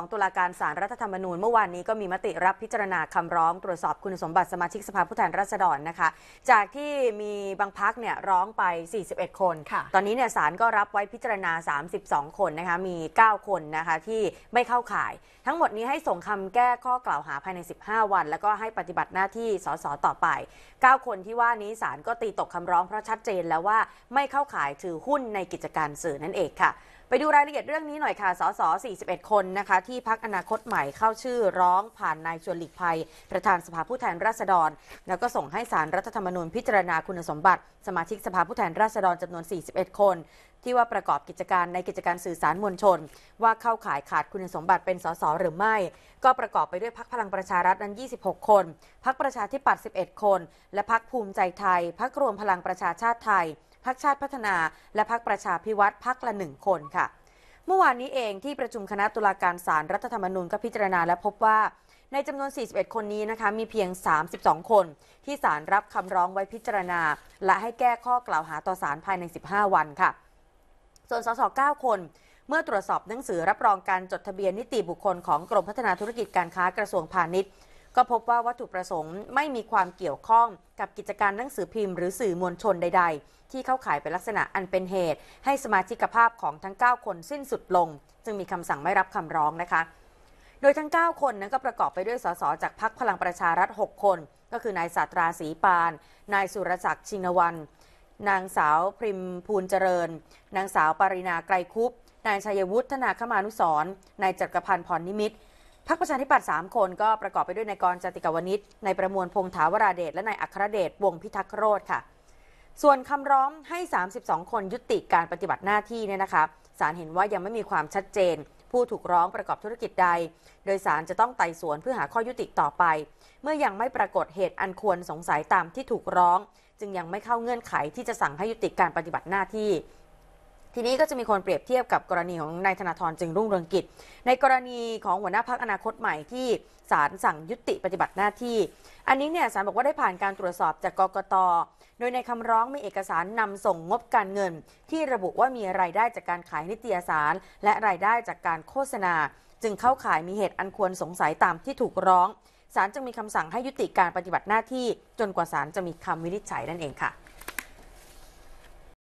ของตุลาการศาลรรัฐธรรมนูญ เมื่อวานนี้ก็มีมติรับพิจารณาคำร้องตรวจสอบคุณสมบัติสมาชิกสภาผู้แทนราษฎรนะคะ จากที่มีบางพักเนี่ยร้องไป 41 คนตอนนี้เนี่ยศาลก็รับไว้พิจารณา 32 คนนะคะ มี 9 คนนะคะที่ไม่เข้าข่าย ทั้งหมดนี้ให้ส่งคำแก้ข้อกล่าวหาภายใน 15 วัน แล้วก็ให้ปฏิบัติหน้าที่สสต่อไป 9 คนที่ว่านี้ศาลก็ตีตกคำร้อง เพราะชัดเจนแล้วว่าไม่เข้าข่ายถือหุ้นในกิจการสื่อนั่นเองค่ะไปดูรายละเอียดเรื่องนี้หน่อยค่ะ สส 41 คนนะคะที่พักอนาคตใหม่เข้าชื่อ ร้องผ่านนายชวนหลีกภัย ประธานสภาผู้แทนราษฎรแล้วก็ส่งให้สารรัฐธรรมนูญพิจารณาคุณสมบัติ สมาชิกสภาผู้แทนราษฎรจำนวน 41 คน ที่ว่าประกอบกิจการในกิจการสื่อสารมวลชน ว่าเข้าข่ายขาดคุณสมบัติเป็นสสหรือไม่ ก็ประกอบไปด้วยพักพลังประชารัฐนั้น 26 คนพักประชาธิปัตย์ 11 คน และพักภูมิใจไทยพักรวมพลังประชาชาติไทยพักชาติพัฒนาและพักประชาพิวัตรพักละหนึ่งคนค่ะ เมื่อวานนี้เองที่ประชุมคณะตุลาการศาลรรัฐธรรมนูญก็พิจารณาและพบว่า ในจำนวน 41 คนนี้นะคะ มีเพียง 32 คนที่ศาลรับคำร้องไว้พิจารณา และให้แก้ข้อกล่าวหาต่อศาลภายใน 15 วันค่ะ ส่วนสส9คน เมื่อตรวจสอบหนังสือรับรองการจดทะเบียนนิติบุคคลของกรมพัฒนาธุรกิจการค้ากระทรวงพาณิชย์ก็พบว่าวัตถุประสงค์ไม่มีความเกี่ยวข้องกับกิจการหนังสือพิมพ์หรือสื่อมวลชนใดๆ ที่เข้าข่ายเป็นลักษณะอันเป็นเหตุให้สมาชิกภาพของทั้ง 9 คนสิ้นสุดลง จึงมีคำสั่งไม่รับคำร้องนะคะ โดยทั้ง 9 คนนั้นก็ประกอบไปด้วยสสจากพรรคพลังประชารัฐ 6 คน ก็คือนายสาตรารีปานนายสุรศักดิ์ชินวันนางสาวพริมภูลเจริญนางสาวปรินาไกรคุปนายชัยวุฒิธนาคมานุสรนายจักรพันธ์พรนิมิตรรคประชาธิปัตย์3คนก็ประกอบไปด้วยนายกรจติกาวนิชนายประมวลพงษ์ถาวราเดชและนายอัครเดชวงพิทักษ์โรธค่ะ ส่วนคำร้องให้ 32 คนยุติการปฏิบัติหน้าที่เนี่ยนะคะศาลเห็นว่ายังไม่มีความชัดเจน ผู้ถูกร้องประกอบธุรกิจใด โดยศาลจะต้องไต่สวนเพื่อหาข้อยุติต่อไป เมื่อยังไม่ปรากฏเหตุอันควรสงสัยตามที่ถูกร้อง จึงยังไม่เข้าเงื่อนไขที่จะสั่งให้ยุติการปฏิบัติหน้าที่ทีนี้ก็จะมีคนเปรียบเทียบกับกรณีของนายธนาธรจึงรุ่งเรืองกิจ ในกรณีของหัวหน้าพักอนาคตใหม่ที่ศาลสั่งยุติปฏิบัติหน้าที่ อันนี้เนี่ยศาลบอกว่าได้ผ่านการตรวจสอบจากกกตโดยในคำร้องมีเอกสารนำส่งงบการเงิน ที่ระบุว่ามีรายได้จากการขายนิตยสารและรายได้จากการโฆษณา จึงเข้าข่ายมีเหตุอันควรสงสัยตามที่ถูกร้องศาลจึงมีคำสั่งให้ยุติการปฏิบัติหน้าที่จนกว่าศาลจะมีคำวินิจฉัยนั่นเองค่ะ